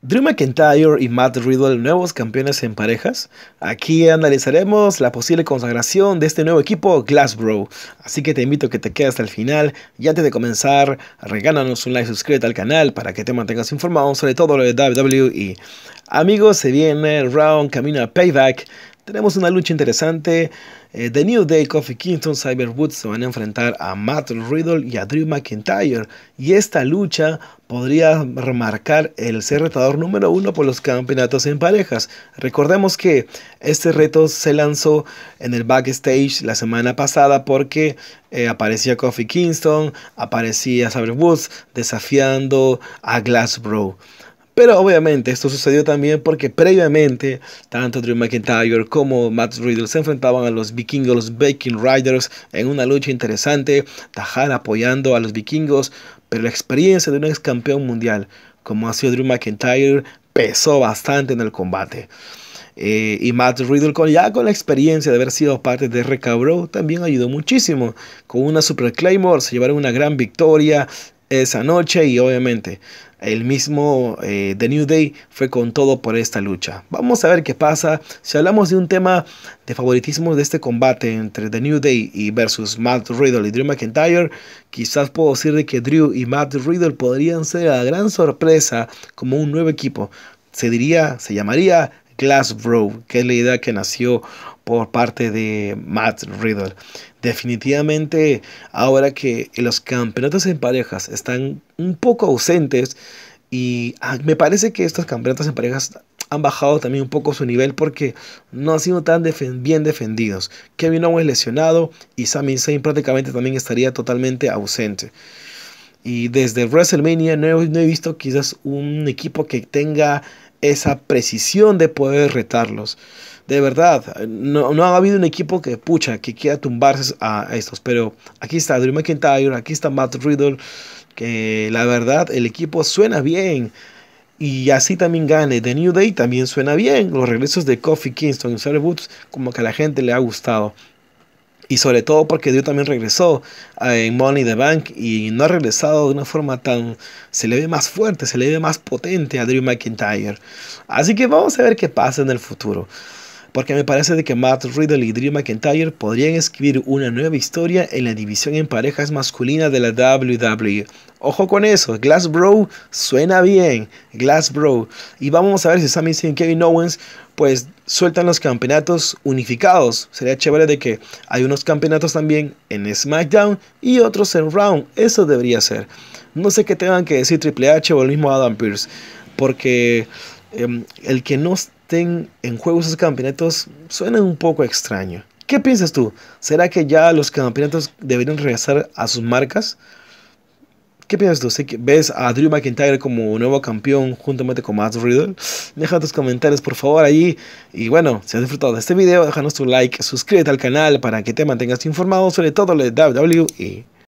Drew McIntyre y Matt Riddle, nuevos campeones en parejas. Aquí analizaremos la posible consagración de este nuevo equipo Glassbro. Así que te invito a que te quedes hasta el final. Y antes de comenzar, regálanos un like, suscríbete al canal para que te mantengas informado sobre todo lo de WWE. Amigos, se viene round camino a Payback. Tenemos una lucha interesante. Eh, The New Day, Coffee Kingston, Cyber Woods se van a enfrentar a Matt Riddle y a Drew McIntyre. Y esta lucha podría remarcar el ser retador número uno por los campeonatos en parejas. Recordemos que este reto se lanzó en el backstage la semana pasada porque eh, aparecía Coffee Kingston, aparecía Cyber Woods desafiando a Glassboro pero obviamente esto sucedió también porque previamente tanto Drew McIntyre como Matt Riddle se enfrentaban a los vikingos, los Viking Riders, en una lucha interesante, Tajara apoyando a los vikingos, pero la experiencia de un ex campeón mundial como ha sido Drew McIntyre pesó bastante en el combate. Eh, y Matt Riddle, con, ya con la experiencia de haber sido parte de recabro también ayudó muchísimo. Con una Super Claymore se llevaron una gran victoria esa noche y obviamente el mismo eh, The New Day fue con todo por esta lucha. Vamos a ver qué pasa. Si hablamos de un tema de favoritismo de este combate entre The New Day y versus Matt Riddle y Drew McIntyre, quizás puedo decir de que Drew y Matt Riddle podrían ser a gran sorpresa como un nuevo equipo. Se diría, se llamaría Bro, que es la idea que nació por parte de Matt Riddle. Definitivamente, ahora que los campeonatos en parejas están un poco ausentes, y ah, me parece que estos campeonatos en parejas han bajado también un poco su nivel porque no han sido tan bien defendidos. Kevin Owens lesionado y Sami Zayn prácticamente también estaría totalmente ausente. Y desde WrestleMania no he visto quizás un equipo que tenga esa precisión de poder retarlos. De verdad, no, no ha habido un equipo que pucha, que quiera tumbarse a estos. Pero aquí está Drew McIntyre, aquí está Matt Riddle, que la verdad el equipo suena bien. Y así también gane. The New Day también suena bien. Los regresos de Kofi Kingston y Sarah como que a la gente le ha gustado. Y sobre todo porque Drew también regresó ah, en Money the Bank y no ha regresado de una forma tan. Se le ve más fuerte, se le ve más potente a Drew McIntyre. Así que vamos a ver qué pasa en el futuro porque me parece de que Matt Riddle y Drew McIntyre podrían escribir una nueva historia en la división en parejas masculina de la WWE. Ojo con eso, Glass suena bien, Glass Y vamos a ver si Sami Zayn y Kevin Owens pues sueltan los campeonatos unificados. Sería chévere de que hay unos campeonatos también en SmackDown y otros en Round. Eso debería ser. No sé qué tengan que decir Triple H o el mismo Adam Pierce, porque em, el que no estén en juego esos campeonatos suena un poco extraño. ¿Qué piensas tú? ¿Será que ya los campeonatos deberían regresar a sus marcas? ¿Qué piensas tú? ¿Ves a Drew McIntyre como nuevo campeón juntamente con Matt Riddle? Deja tus comentarios por favor allí. Y bueno, si has disfrutado de este video, déjanos tu like, suscríbete al canal para que te mantengas informado sobre todo lo de WWE.